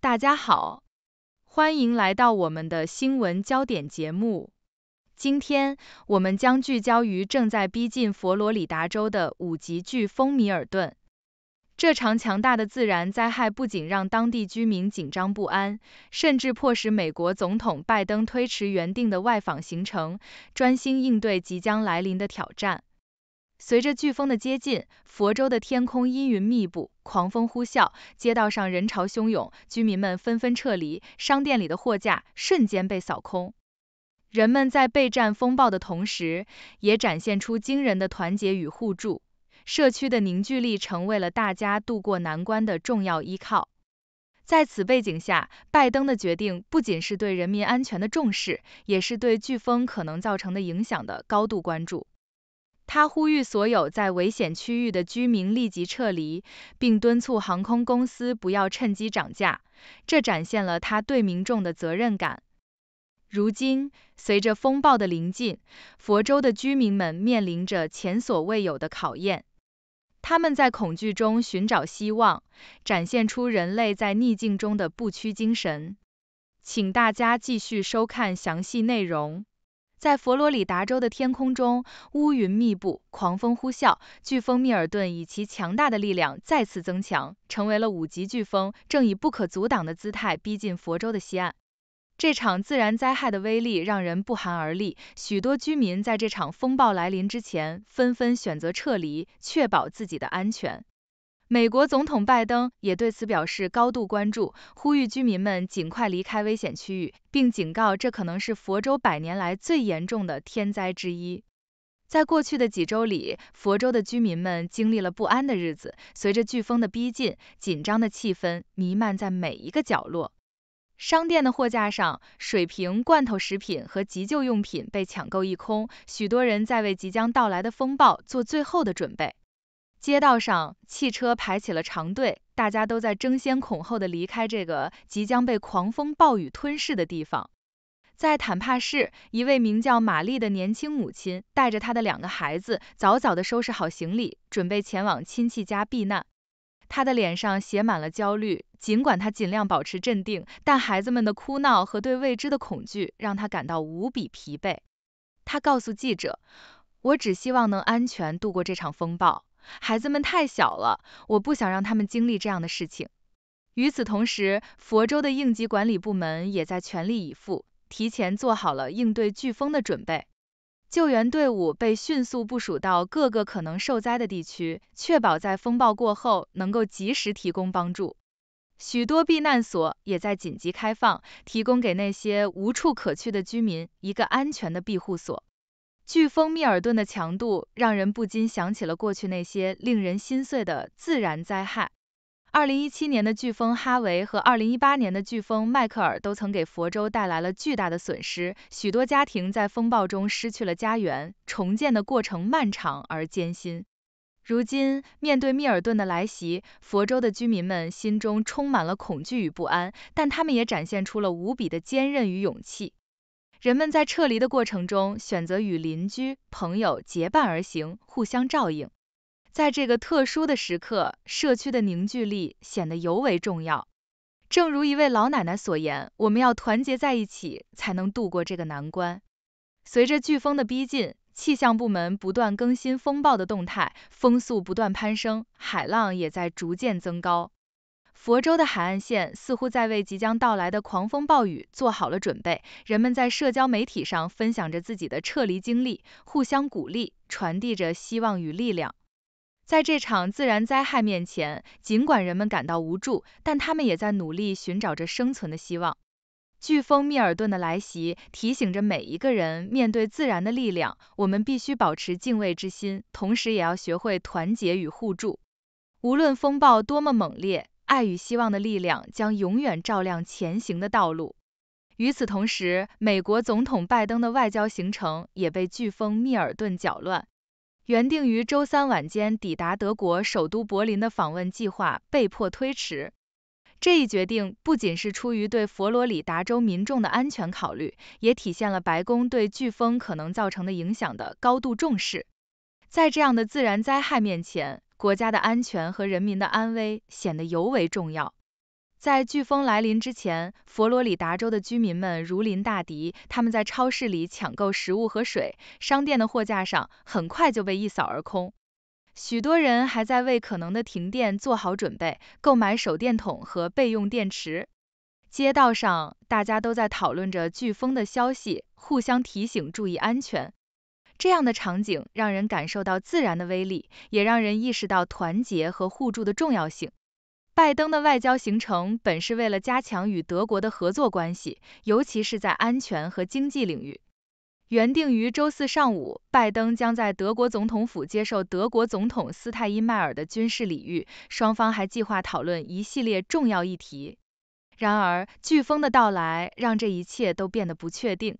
大家好，欢迎来到我们的新闻焦点节目。今天，我们将聚焦于正在逼近佛罗里达州的五级飓风米尔顿。这场强大的自然灾害不仅让当地居民紧张不安，甚至迫使美国总统拜登推迟原定的外访行程，专心应对即将来临的挑战。随着飓风的接近，佛州的天空阴云密布，狂风呼啸，街道上人潮汹涌，居民们纷纷撤离，商店里的货架瞬间被扫空。人们在备战风暴的同时，也展现出惊人的团结与互助，社区的凝聚力成为了大家度过难关的重要依靠。在此背景下，拜登的决定不仅是对人民安全的重视，也是对飓风可能造成的影响的高度关注。他呼吁所有在危险区域的居民立即撤离，并敦促航空公司不要趁机涨价，这展现了他对民众的责任感。如今，随着风暴的临近，佛州的居民们面临着前所未有的考验，他们在恐惧中寻找希望，展现出人类在逆境中的不屈精神。请大家继续收看详细内容。在佛罗里达州的天空中，乌云密布，狂风呼啸。飓风密尔顿以其强大的力量再次增强，成为了五级飓风，正以不可阻挡的姿态逼近佛州的西岸。这场自然灾害的威力让人不寒而栗。许多居民在这场风暴来临之前，纷纷选择撤离，确保自己的安全。美国总统拜登也对此表示高度关注，呼吁居民们尽快离开危险区域，并警告这可能是佛州百年来最严重的天灾之一。在过去的几周里，佛州的居民们经历了不安的日子。随着飓风的逼近，紧张的气氛弥漫在每一个角落。商店的货架上，水瓶、罐头食品和急救用品被抢购一空，许多人在为即将到来的风暴做最后的准备。街道上，汽车排起了长队，大家都在争先恐后的离开这个即将被狂风暴雨吞噬的地方。在坦帕市，一位名叫玛丽的年轻母亲带着她的两个孩子，早早的收拾好行李，准备前往亲戚家避难。她的脸上写满了焦虑，尽管她尽量保持镇定，但孩子们的哭闹和对未知的恐惧，让她感到无比疲惫。她告诉记者：“我只希望能安全度过这场风暴。”孩子们太小了，我不想让他们经历这样的事情。与此同时，佛州的应急管理部门也在全力以赴，提前做好了应对飓风的准备。救援队伍被迅速部署到各个可能受灾的地区，确保在风暴过后能够及时提供帮助。许多避难所也在紧急开放，提供给那些无处可去的居民一个安全的庇护所。飓风密尔顿的强度让人不禁想起了过去那些令人心碎的自然灾害。2017年的飓风哈维和2018年的飓风迈克尔都曾给佛州带来了巨大的损失，许多家庭在风暴中失去了家园，重建的过程漫长而艰辛。如今，面对密尔顿的来袭，佛州的居民们心中充满了恐惧与不安，但他们也展现出了无比的坚韧与勇气。人们在撤离的过程中，选择与邻居、朋友结伴而行，互相照应。在这个特殊的时刻，社区的凝聚力显得尤为重要。正如一位老奶奶所言：“我们要团结在一起，才能度过这个难关。”随着飓风的逼近，气象部门不断更新风暴的动态，风速不断攀升，海浪也在逐渐增高。佛州的海岸线似乎在为即将到来的狂风暴雨做好了准备。人们在社交媒体上分享着自己的撤离经历，互相鼓励，传递着希望与力量。在这场自然灾害面前，尽管人们感到无助，但他们也在努力寻找着生存的希望。飓风密尔顿的来袭提醒着每一个人：面对自然的力量，我们必须保持敬畏之心，同时也要学会团结与互助。无论风暴多么猛烈，爱与希望的力量将永远照亮前行的道路。与此同时，美国总统拜登的外交行程也被飓风密尔顿搅乱，原定于周三晚间抵达德国首都柏林的访问计划被迫推迟。这一决定不仅是出于对佛罗里达州民众的安全考虑，也体现了白宫对飓风可能造成的影响的高度重视。在这样的自然灾害面前，国家的安全和人民的安危显得尤为重要。在飓风来临之前，佛罗里达州的居民们如临大敌，他们在超市里抢购食物和水，商店的货架上很快就被一扫而空。许多人还在为可能的停电做好准备，购买手电筒和备用电池。街道上，大家都在讨论着飓风的消息，互相提醒注意安全。这样的场景让人感受到自然的威力，也让人意识到团结和互助的重要性。拜登的外交行程本是为了加强与德国的合作关系，尤其是在安全和经济领域。原定于周四上午，拜登将在德国总统府接受德国总统斯泰因迈尔的军事礼遇，双方还计划讨论一系列重要议题。然而，飓风的到来让这一切都变得不确定。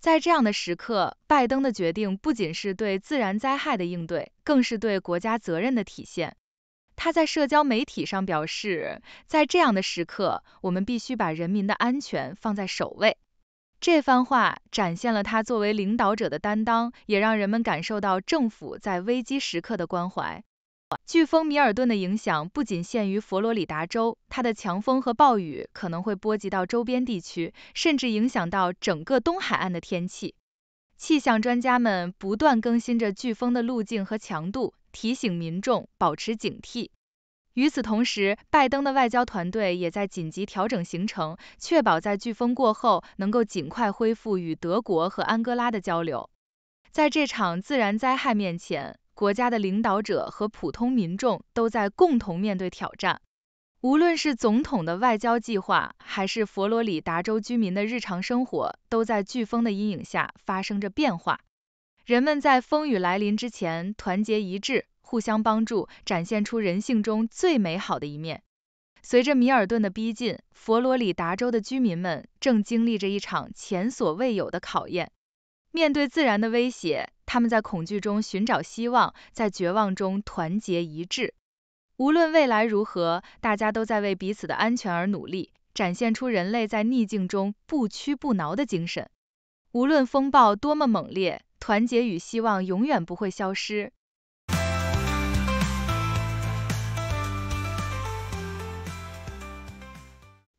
在这样的时刻，拜登的决定不仅是对自然灾害的应对，更是对国家责任的体现。他在社交媒体上表示，在这样的时刻，我们必须把人民的安全放在首位。这番话展现了他作为领导者的担当，也让人们感受到政府在危机时刻的关怀。飓风米尔顿的影响不仅限于佛罗里达州，它的强风和暴雨可能会波及到周边地区，甚至影响到整个东海岸的天气。气象专家们不断更新着飓风的路径和强度，提醒民众保持警惕。与此同时，拜登的外交团队也在紧急调整行程，确保在飓风过后能够尽快恢复与德国和安哥拉的交流。在这场自然灾害面前，国家的领导者和普通民众都在共同面对挑战。无论是总统的外交计划，还是佛罗里达州居民的日常生活，都在飓风的阴影下发生着变化。人们在风雨来临之前团结一致，互相帮助，展现出人性中最美好的一面。随着米尔顿的逼近，佛罗里达州的居民们正经历着一场前所未有的考验。面对自然的威胁。他们在恐惧中寻找希望，在绝望中团结一致。无论未来如何，大家都在为彼此的安全而努力，展现出人类在逆境中不屈不挠的精神。无论风暴多么猛烈，团结与希望永远不会消失。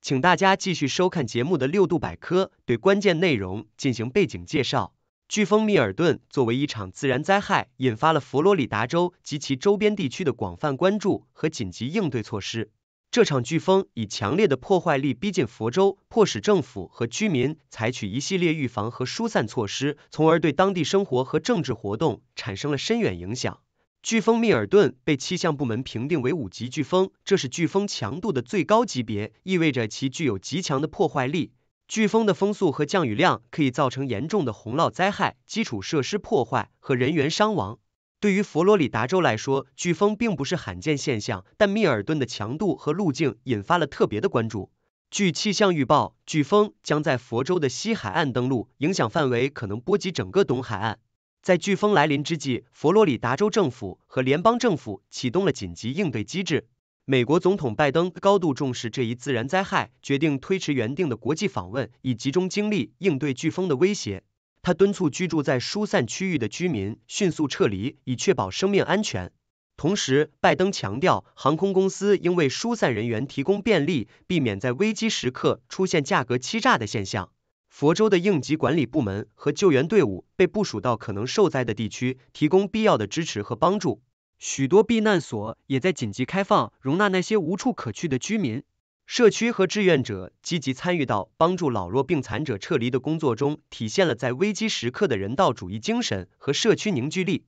请大家继续收看节目的六度百科，对关键内容进行背景介绍。飓风密尔顿作为一场自然灾害，引发了佛罗里达州及其周边地区的广泛关注和紧急应对措施。这场飓风以强烈的破坏力逼近佛州，迫使政府和居民采取一系列预防和疏散措施，从而对当地生活和政治活动产生了深远影响。飓风密尔顿被气象部门评定为五级飓风，这是飓风强度的最高级别，意味着其具有极强的破坏力。飓风的风速和降雨量可以造成严重的洪涝灾害、基础设施破坏和人员伤亡。对于佛罗里达州来说，飓风并不是罕见现象，但密尔顿的强度和路径引发了特别的关注。据气象预报，飓风将在佛州的西海岸登陆，影响范围可能波及整个东海岸。在飓风来临之际，佛罗里达州政府和联邦政府启动了紧急应对机制。美国总统拜登高度重视这一自然灾害，决定推迟原定的国际访问，以集中精力应对飓风的威胁。他敦促居住在疏散区域的居民迅速撤离，以确保生命安全。同时，拜登强调航空公司应为疏散人员提供便利，避免在危机时刻出现价格欺诈的现象。佛州的应急管理部门和救援队伍被部署到可能受灾的地区，提供必要的支持和帮助。许多避难所也在紧急开放，容纳那些无处可去的居民。社区和志愿者积极参与到帮助老弱病残者撤离的工作中，体现了在危机时刻的人道主义精神和社区凝聚力。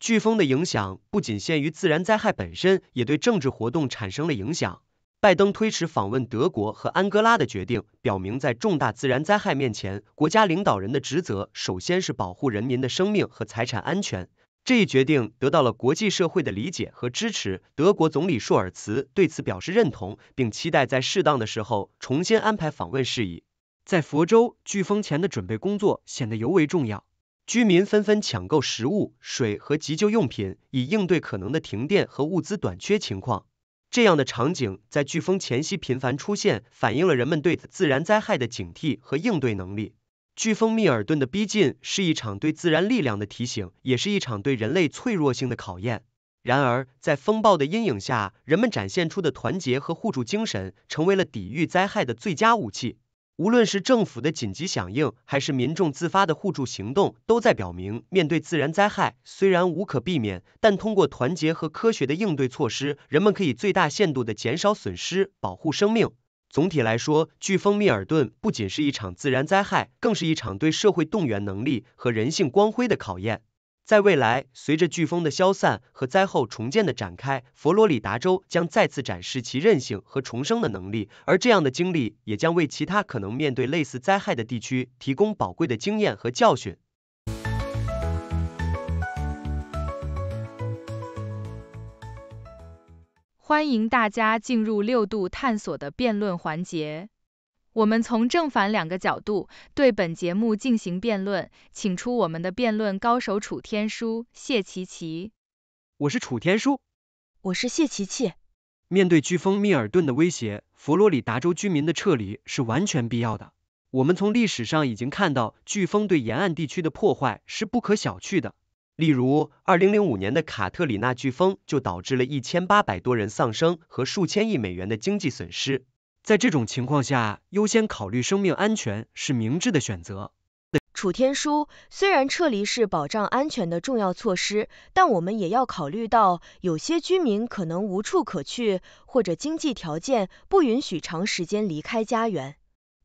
飓风的影响不仅限于自然灾害本身，也对政治活动产生了影响。拜登推迟访问德国和安哥拉的决定，表明在重大自然灾害面前，国家领导人的职责首先是保护人民的生命和财产安全。这一决定得到了国际社会的理解和支持。德国总理舒尔茨对此表示认同，并期待在适当的时候重新安排访问事宜。在佛州，飓风前的准备工作显得尤为重要。居民纷纷抢购食物、水和急救用品，以应对可能的停电和物资短缺情况。这样的场景在飓风前夕频繁出现，反映了人们对自然灾害的警惕和应对能力。飓风密尔顿的逼近是一场对自然力量的提醒，也是一场对人类脆弱性的考验。然而，在风暴的阴影下，人们展现出的团结和互助精神，成为了抵御灾害的最佳武器。无论是政府的紧急响应，还是民众自发的互助行动，都在表明，面对自然灾害，虽然无可避免，但通过团结和科学的应对措施，人们可以最大限度地减少损失，保护生命。总体来说，飓风密尔顿不仅是一场自然灾害，更是一场对社会动员能力和人性光辉的考验。在未来，随着飓风的消散和灾后重建的展开，佛罗里达州将再次展示其韧性和重生的能力，而这样的经历也将为其他可能面对类似灾害的地区提供宝贵的经验和教训。欢迎大家进入六度探索的辩论环节。我们从正反两个角度对本节目进行辩论，请出我们的辩论高手楚天舒、谢琪琪。我是楚天舒。我是谢琪琪。面对飓风密尔顿的威胁，佛罗里达州居民的撤离是完全必要的。我们从历史上已经看到，飓风对沿岸地区的破坏是不可小觑的。例如，二零零五年的卡特里娜飓风就导致了一千八百多人丧生和数千亿美元的经济损失。在这种情况下，优先考虑生命安全是明智的选择。楚天舒，虽然撤离是保障安全的重要措施，但我们也要考虑到有些居民可能无处可去，或者经济条件不允许长时间离开家园。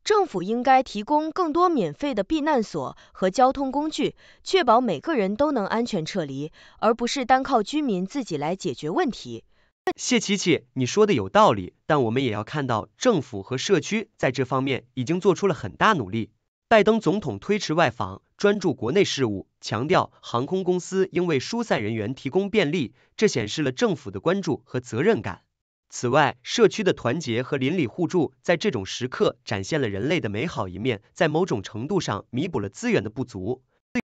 政府应该提供更多免费的避难所和交通工具，确保每个人都能安全撤离，而不是单靠居民自己来解决问题。谢琪琪，你说的有道理，但我们也要看到政府和社区在这方面已经做出了很大努力。拜登总统推迟外访，专注国内事务，强调航空公司应为疏散人员提供便利，这显示了政府的关注和责任感。此外，社区的团结和邻里互助，在这种时刻展现了人类的美好一面，在某种程度上弥补了资源的不足。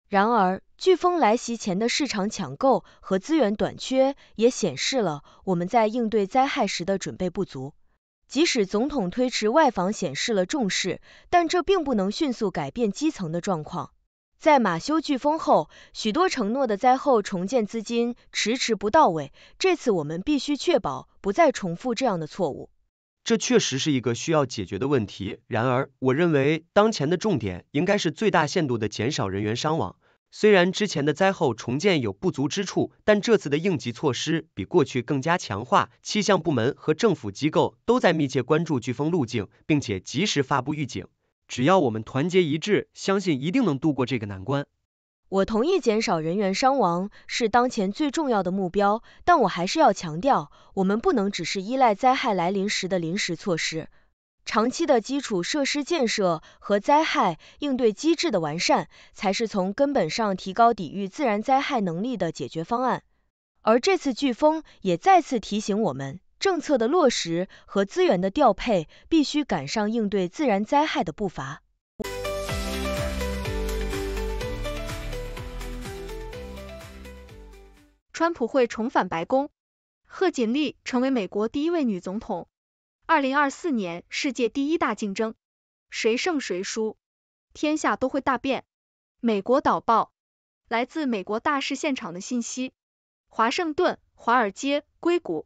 然而，飓风来袭前的市场抢购和资源短缺，也显示了我们在应对灾害时的准备不足。即使总统推迟外访显示了重视，但这并不能迅速改变基层的状况。在马修飓风后，许多承诺的灾后重建资金迟迟不到位。这次我们必须确保不再重复这样的错误。这确实是一个需要解决的问题。然而，我认为当前的重点应该是最大限度地减少人员伤亡。虽然之前的灾后重建有不足之处，但这次的应急措施比过去更加强化。气象部门和政府机构都在密切关注飓风路径，并且及时发布预警。只要我们团结一致，相信一定能度过这个难关。我同意减少人员伤亡是当前最重要的目标，但我还是要强调，我们不能只是依赖灾害来临时的临时措施。长期的基础设施建设和灾害应对机制的完善，才是从根本上提高抵御自然灾害能力的解决方案。而这次飓风也再次提醒我们。政策的落实和资源的调配必须赶上应对自然灾害的步伐。川普会重返白宫，贺锦丽成为美国第一位女总统。二零二四年世界第一大竞争，谁胜谁输，天下都会大变。美国导报，来自美国大事现场的信息，华盛顿、华尔街、硅谷。